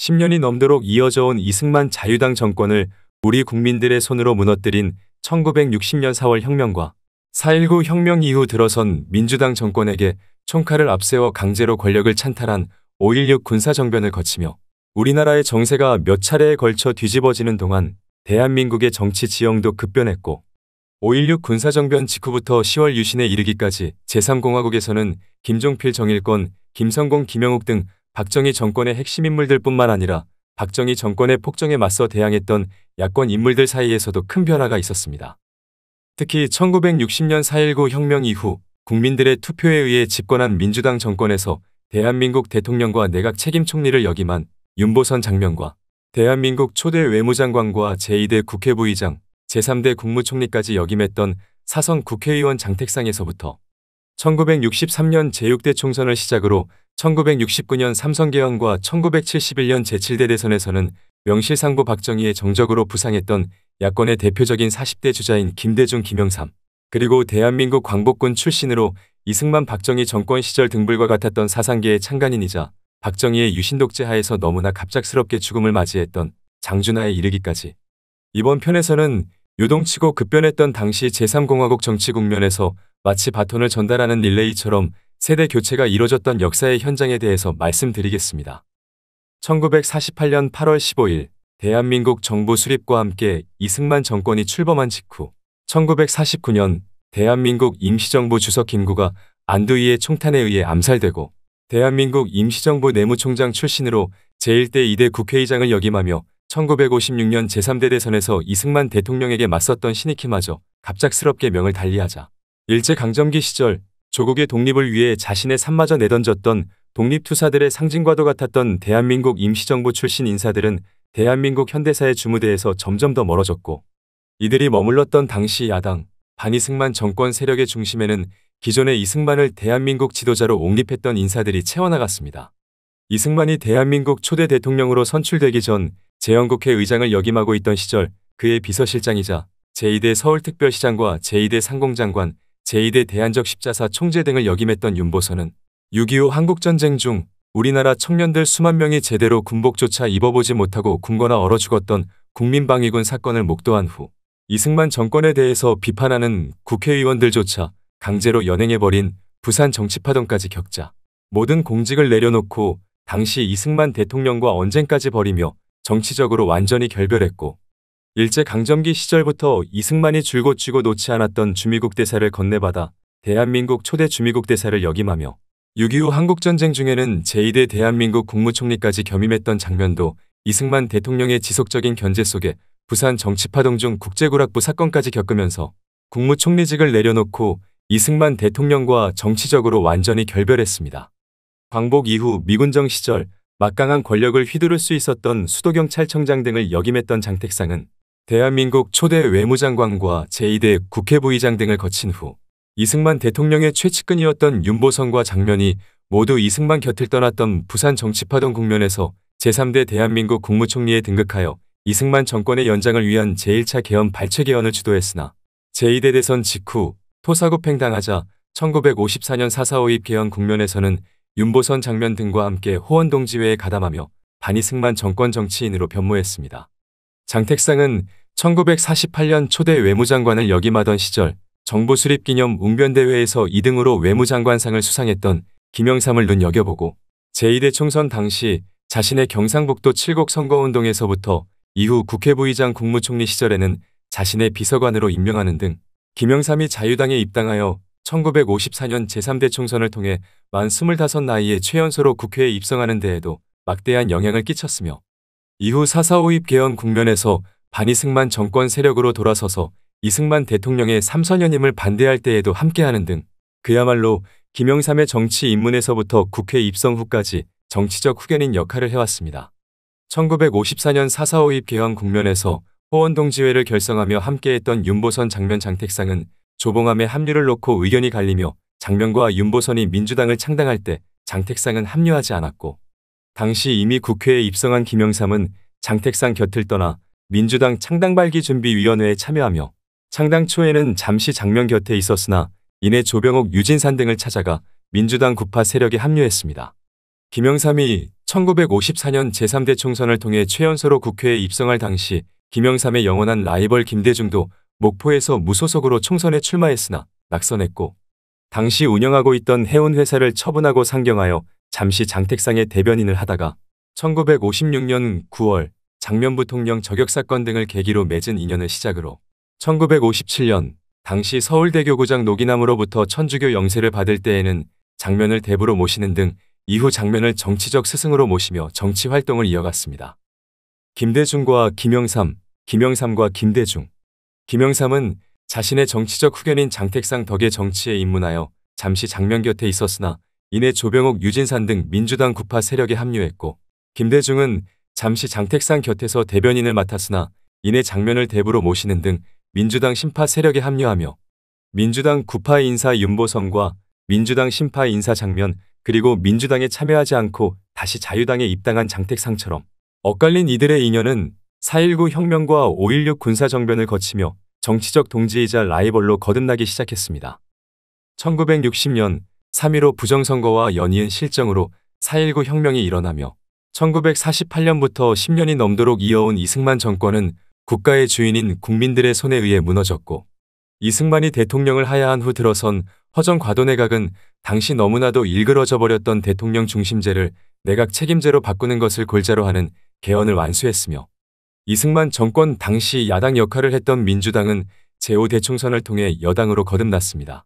10년이 넘도록 이어져 온 이승만 자유당 정권을 우리 국민들의 손으로 무너뜨린 1960년 4월 혁명과 4.19 혁명 이후 들어선 민주당 정권에게 총칼을 앞세워 강제로 권력을 찬탈한 5.16 군사정변을 거치며 우리나라의 정세가 몇 차례에 걸쳐 뒤집어지는 동안 대한민국의 정치 지형도 급변했고 5.16 군사정변 직후부터 10월 유신에 이르기까지 제3공화국에서는 김종필 정일권, 김성공, 김영욱 등 박정희 정권의 핵심 인물들뿐만 아니라 박정희 정권의 폭정에 맞서 대항했던 야권 인물들 사이에서도 큰 변화가 있었습니다. 특히 1960년 4.19 혁명 이후 국민들의 투표에 의해 집권한 민주당 정권에서 대한민국 대통령과 내각 책임 총리를 역임한 윤보선 장면과 대한민국 초대 외무장관과 제2대 국회부의장, 제3대 국무총리까지 역임했던 사선 국회의원 장택상에서부터 1963년 제6대 총선을 시작으로 1969년 삼성계헌과 1971년 제7대 대선에서는 명실상부 박정희의 정적으로 부상했던 야권의 대표적인 40대 주자인 김대중 김영삼 그리고 대한민국 광복군 출신으로 이승만 박정희 정권 시절 등불과 같았던 사상계의 창간인이자 박정희의 유신독재 하에서 너무나 갑작스럽게 죽음을 맞이했던 장준하에 이르기까지 이번 편에서는 요동치고 급변했던 당시 제3공화국 정치 국면에서 마치 바톤을 전달하는 릴레이처럼 세대 교체가 이뤄졌던 역사의 현장에 대해서 말씀드리겠습니다. 1948년 8월 15일 대한민국 정부 수립과 함께 이승만 정권이 출범한 직후 1949년 대한민국 임시정부 주석 김구가 안두희의 총탄에 의해 암살되고 대한민국 임시정부 내무총장 출신으로 제1대 2대 국회의장을 역임하며 1956년 제3대 대선에서 이승만 대통령에게 맞섰던 신익희마저 갑작스럽게 명을 달리하자 일제강점기 시절 조국의 독립을 위해 자신의 산마저 내던졌던 독립투사들의 상징과도 같았던 대한민국 임시정부 출신 인사들은 대한민국 현대사의 주무대에서 점점 더 멀어졌고 이들이 머물렀던 당시 야당 반이승만 정권 세력의 중심에는 기존의 이승만을 대한민국 지도자로 옹립했던 인사들이 채워나갔습니다. 이승만이 대한민국 초대 대통령으로 선출되기 전 재영국회 의장을 역임하고 있던 시절 그의 비서실장이자 제2대 서울특별시장과 제2대 상공장관, 제2대 대한적 십자사 총재 등을 역임했던 윤보선은 6.25 한국전쟁 중 우리나라 청년들 수만 명이 제대로 군복조차 입어보지 못하고 굶거나 얼어 죽었던 국민방위군 사건을 목도한 후 이승만 정권에 대해서 비판하는 국회의원들조차 강제로 연행해버린 부산 정치파동까지 격자 모든 공직을 내려놓고 당시 이승만 대통령과 언쟁까지 벌이며 정치적으로 완전히 결별했고 일제강점기 시절부터 이승만이 줄곧쥐고 놓지 않았던 주미국 대사를 건네받아 대한민국 초대 주미국 대사를 역임하며 6.25 한국전쟁 중에는 제2대 대한민국 국무총리까지 겸임했던 장면도 이승만 대통령의 지속적인 견제 속에 부산 정치파동 중 국제구락부 사건까지 겪으면서 국무총리직을 내려놓고 이승만 대통령과 정치적으로 완전히 결별했습니다. 광복 이후 미군정 시절 막강한 권력을 휘두를 수 있었던 수도경찰청장 등을 역임했던 장택상은 대한민국 초대 외무장관과 제2대 국회부의장 등을 거친 후 이승만 대통령의 최측근이었던 윤보선과 장면이 모두 이승만 곁을 떠났던 부산 정치파동 국면에서 제3대 대한민국 국무총리에 등극하여 이승만 정권의 연장을 위한 제1차 개헌 발췌 개헌을 주도했으나 제2대 대선 직후 토사구팽 당하자 1954년 4.4.5입 개헌 국면에서는 윤보선 장면 등과 함께 호원동지회에 가담하며 반이승만 정권 정치인으로 변모했습니다. 장택상은 1948년 초대 외무장관을 역임하던 시절 정부 수립 기념 웅변대회에서 2등으로 외무장관상을 수상했던 김영삼을 눈여겨보고 제2대 총선 당시 자신의 경상북도 칠곡 선거운동에서부터 이후 국회부의장 국무총리 시절에는 자신의 비서관으로 임명하는 등 김영삼이 자유당에 입당하여 1954년 제3대 총선을 통해 만25 나이에 최연소로 국회에 입성하는 데에도 막대한 영향을 끼쳤으며 이후 사사오입 개헌 국면에서 반이승만 정권 세력으로 돌아서서 이승만 대통령의 삼선연임을 반대할 때에도 함께하는 등 그야말로 김영삼의 정치 입문에서부터 국회 입성 후까지 정치적 후견인 역할을 해왔습니다. 1954년 사사오입 개헌 국면에서 호원동 지회를 결성하며 함께했던 윤보선 장면 장택상은 조봉암의 합류를 놓고 의견이 갈리며 장면과 윤보선이 민주당을 창당할 때 장택상은 합류하지 않았고 당시 이미 국회에 입성한 김영삼은 장택상 곁을 떠나 민주당 창당발기 준비위원회에 참여하며 창당 초에는 잠시 장면 곁에 있었으나 이내 조병옥 유진산 등을 찾아가 민주당 구파 세력에 합류했습니다. 김영삼이 1954년 제3대 총선을 통해 최연소로 국회에 입성할 당시 김영삼의 영원한 라이벌 김대중도 목포에서 무소속으로 총선에 출마했으나 낙선했고 당시 운영하고 있던 해운회사를 처분하고 상경하여 잠시 장택상의 대변인을 하다가 1956년 9월 장면 부통령 저격 사건 등을 계기로 맺은 인연을 시작으로 1957년 당시 서울대교구장 노기남으로부터 천주교 영세를 받을 때에는 장면을 대부로 모시는 등 이후 장면을 정치적 스승으로 모시며 정치 활동을 이어갔습니다. 김대중과 김영삼, 김영삼과 김대중. 김영삼은 자신의 정치적 후견인 장택상 덕의 정치에 입문하여 잠시 장면 곁에 있었으나 이내 조병옥 유진산 등 민주당 구파 세력에 합류했고 김대중은 잠시 장택상 곁에서 대변인을 맡았으나 이내 장면을 대부로 모시는 등 민주당 심파 세력에 합류하며 민주당 구파 인사 윤보성과 민주당 심파 인사 장면 그리고 민주당에 참여하지 않고 다시 자유당에 입당한 장택상처럼 엇갈린 이들의 인연은 4.19 혁명과 5.16 군사정변을 거치며 정치적 동지이자 라이벌로 거듭나기 시작했습니다. 1960년 3.15 부정선거와 연이은 실정으로 4.19 혁명이 일어나며 1948년부터 10년이 넘도록 이어온 이승만 정권은 국가의 주인인 국민들의 손에 의해 무너졌고 이승만이 대통령을 하야한 후 들어선 허정과도 내각은 당시 너무나도 일그러져 버렸던 대통령 중심제를 내각 책임제로 바꾸는 것을 골자로 하는 개헌을 완수했으며 이승만 정권 당시 야당 역할을 했던 민주당은 제5대총선을 통해 여당으로 거듭났습니다.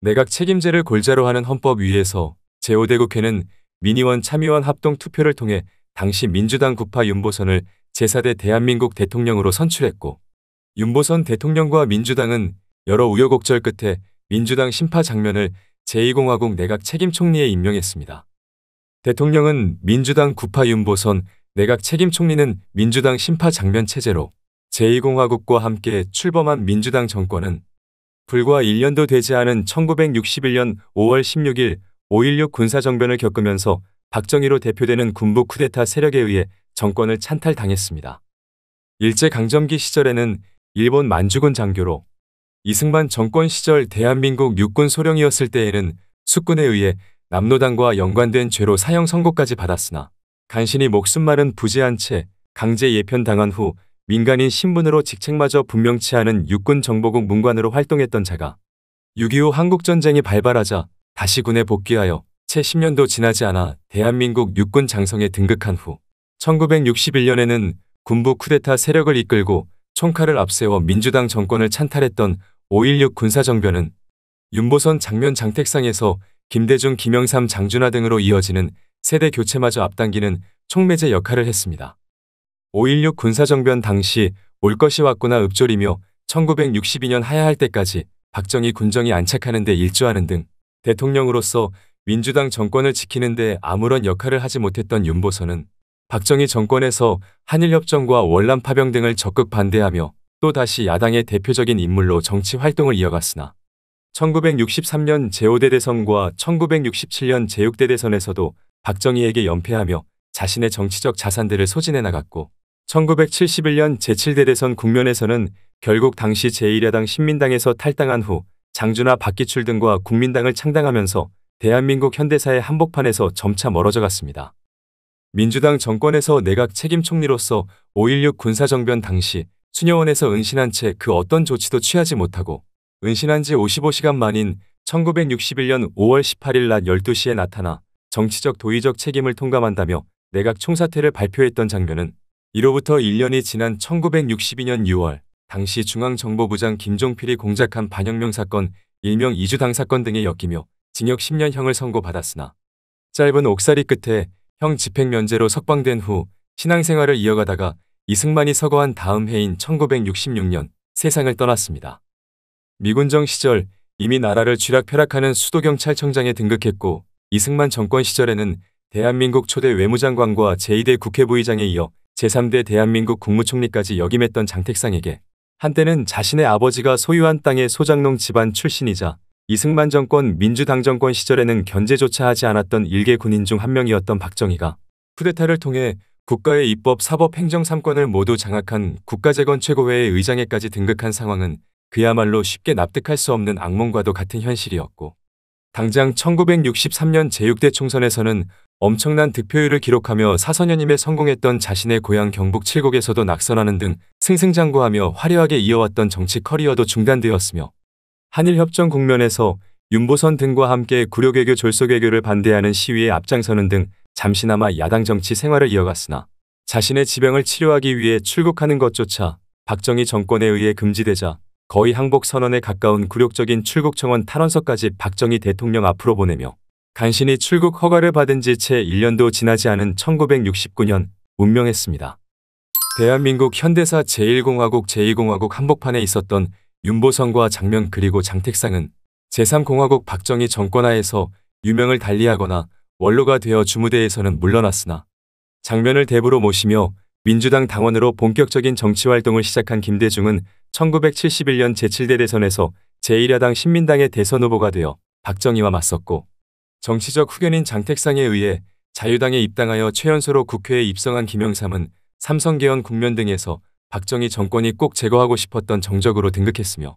내각 책임제를 골자로 하는 헌법 위에서 제5대국회는 민의원 참의원 합동 투표를 통해 당시 민주당 구파 윤보선을 제4대 대한민국 대통령으로 선출했고 윤보선 대통령과 민주당은 여러 우여곡절 끝에 민주당 심파 장면을 제2공화국 내각 책임 총리에 임명했습니다. 대통령은 민주당 구파 윤보선 내각 책임 총리는 민주당 심파 장면 체제로 제2공화국과 함께 출범한 민주당 정권은 불과 1년도 되지 않은 1961년 5월 16일 5.16 군사정변을 겪으면서 박정희로 대표되는 군부 쿠데타 세력에 의해 정권을 찬탈당했습니다. 일제강점기 시절에는 일본 만주군 장교로 이승만 정권 시절 대한민국 육군 소령이었을 때에는 숙군에 의해 남노당과 연관된 죄로 사형 선고까지 받았으나 간신히 목숨 말은 부재한 채 강제 예편당한 후 민간인 신분으로 직책마저 분명치 않은 육군정보국 문관으로 활동했던 자가 6.25 한국전쟁이 발발하자 다시 군에 복귀하여 채 10년도 지나지 않아 대한민국 육군 장성에 등극한 후 1961년에는 군부 쿠데타 세력을 이끌고 총칼을 앞세워 민주당 정권을 찬탈했던 5.16 군사정변은 윤보선 장면 장택상에서 김대중 김영삼 장준하 등으로 이어지는 세대 교체마저 앞당기는 총매제 역할을 했습니다. 5.16 군사정변 당시 올 것이 왔구나 읍조리며 1962년 하야할 때까지 박정희 군정이 안착하는 데 일조하는 등 대통령으로서 민주당 정권을 지키는 데 아무런 역할을 하지 못했던 윤보선은 박정희 정권에서 한일협정과 월남 파병 등을 적극 반대하며 또다시 야당의 대표적인 인물로 정치 활동을 이어갔으나 1963년 제5대 대선과 1967년 제6대 대선에서도 박정희에게 연패하며 자신의 정치적 자산들을 소진해 나갔고 1971년 제7대 대선 국면에서는 결국 당시 제1야당 신민당에서 탈당한 후 장준하 박기출 등과 국민당을 창당하면서 대한민국 현대사의 한복판에서 점차 멀어져 갔습니다. 민주당 정권에서 내각 책임 총리로서 5.16 군사정변 당시 수녀원에서 은신한 채 그 어떤 조치도 취하지 못하고 은신한 지 55시간 만인 1961년 5월 18일 낮 12시에 나타나 정치적 도의적 책임을 통감한다며 내각 총사퇴를 발표했던 장면은 이로부터 1년이 지난 1962년 6월 당시 중앙정보부장 김종필이 공작한 반영명 사건, 일명 이주당 사건 등에 엮이며 징역 10년형을 선고받았으나 짧은 옥살이 끝에 형 집행면제로 석방된 후 신앙생활을 이어가다가 이승만이 서거한 다음 해인 1966년 세상을 떠났습니다. 미군정 시절 이미 나라를 쥐락펴락하는 수도경찰청장에 등극했고 이승만 정권 시절에는 대한민국 초대 외무장관과 제2대 국회부의장에 이어 제3대 대한민국 국무총리까지 역임했던 장택상에게 한때는 자신의 아버지가 소유한 땅의 소장농 집안 출신이자 이승만 정권 민주당 정권 시절에는 견제조차 하지 않았던 일개 군인 중 한 명이었던 박정희가 쿠데타를 통해 국가의 입법, 사법, 행정 3권을 모두 장악한 국가재건 최고회의 의장에까지 등극한 상황은 그야말로 쉽게 납득할 수 없는 악몽과도 같은 현실이었고 당장 1963년 제6대 총선에서는 엄청난 득표율을 기록하며 사선연임에 성공했던 자신의 고향 경북 칠곡에서도 낙선하는 등 승승장구하며 화려하게 이어왔던 정치 커리어도 중단되었으며 한일협정 국면에서 윤보선 등과 함께 구려개교졸속개교를 반대하는 시위에 앞장서는 등 잠시나마 야당 정치 생활을 이어갔으나 자신의 지병을 치료하기 위해 출국하는 것조차 박정희 정권에 의해 금지되자 거의 항복 선언에 가까운 굴욕적인 출국 청원 탄원서까지 박정희 대통령 앞으로 보내며 간신히 출국 허가를 받은 지 채 1년도 지나지 않은 1969년 운명했습니다. 대한민국 현대사 제1공화국 제2공화국 한복판에 있었던 윤보선과 장면 그리고 장택상은 제3공화국 박정희 정권하에서 유명을 달리하거나 원로가 되어 주무대에서는 물러났으나 장면을 대부로 모시며 민주당 당원으로 본격적인 정치활동을 시작한 김대중은 1971년 제7대 대선에서 제1야당 신민당의 대선 후보가 되어 박정희와 맞섰고 정치적 후견인 장택상에 의해 자유당에 입당하여 최연소로 국회에 입성한 김영삼은 삼성계헌 국면 등에서 박정희 정권이 꼭 제거하고 싶었던 정적으로 등극했으며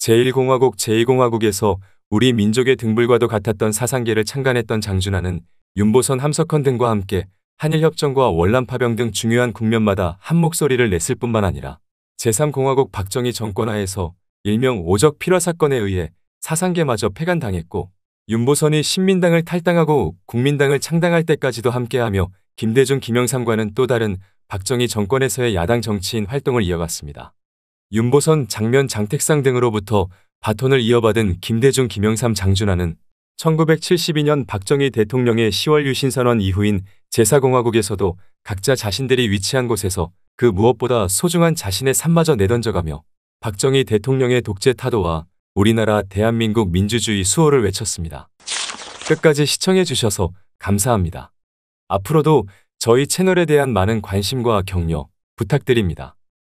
제1공화국 제2공화국에서 우리 민족의 등불과도 같았던 사상계를 창간했던 장준하는 윤보선 함석헌 등과 함께 한일협정과 월남파병 등 중요한 국면마다 한 목소리를 냈을 뿐만 아니라 제3공화국 박정희 정권하에서 일명 오적 필화 사건에 의해 사상계마저 폐간당했고 윤보선이 신민당을 탈당하고 국민당을 창당할 때까지도 함께하며 김대중 김영삼과는 또 다른 박정희 정권에서의 야당 정치인 활동을 이어갔습니다. 윤보선 장면 장택상 등으로부터 바톤을 이어받은 김대중 김영삼 장준하는 1972년 박정희 대통령의 10월 유신선언 이후인 제사공화국에서도 각자 자신들이 위치한 곳에서 그 무엇보다 소중한 자신의 삶마저 내던져가며 박정희 대통령의 독재 타도와 우리나라 대한민국 민주주의 수호를 외쳤습니다. 끝까지 시청해주셔서 감사합니다. 앞으로도 저희 채널에 대한 많은 관심과 격려 부탁드립니다.